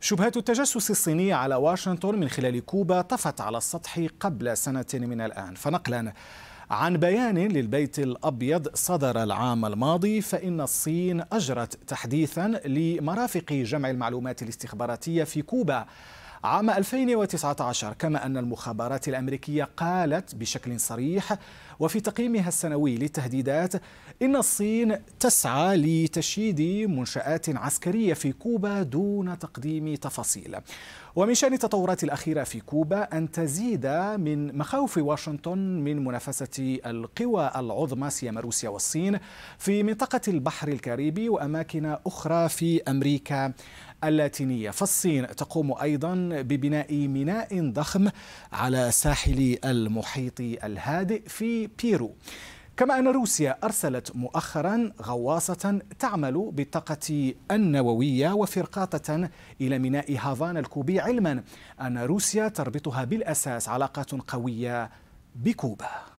شبهات التجسس الصيني على واشنطن من خلال كوبا طفت على السطح قبل سنة من الآن فنقلا عن بيان للبيت الأبيض صدر العام الماضي فإن الصين أجرت تحديثا لمرافق جمع المعلومات الاستخباراتية في كوبا عام 2019 كما أن المخابرات الأمريكية قالت بشكل صريح وفي تقييمها السنوي للتهديدات إن الصين تسعى لتشييد منشآت عسكرية في كوبا دون تقديم تفاصيل ومن شأن التطورات الأخيرة في كوبا أن تزيد من مخاوف واشنطن من منافسة القوى العظمى سيما روسيا والصين في منطقة البحر الكاريبي وأماكن أخرى في أمريكا اللاتينية فالصين تقوم أيضا ببناء ميناء ضخم على ساحل المحيط الهادئ في بيرو كما أن روسيا أرسلت مؤخرا غواصة تعمل بالطاقة النووية وفرقاطة إلى ميناء هافانا الكوبي علما أن روسيا تربطها بالأساس علاقات قوية بكوبا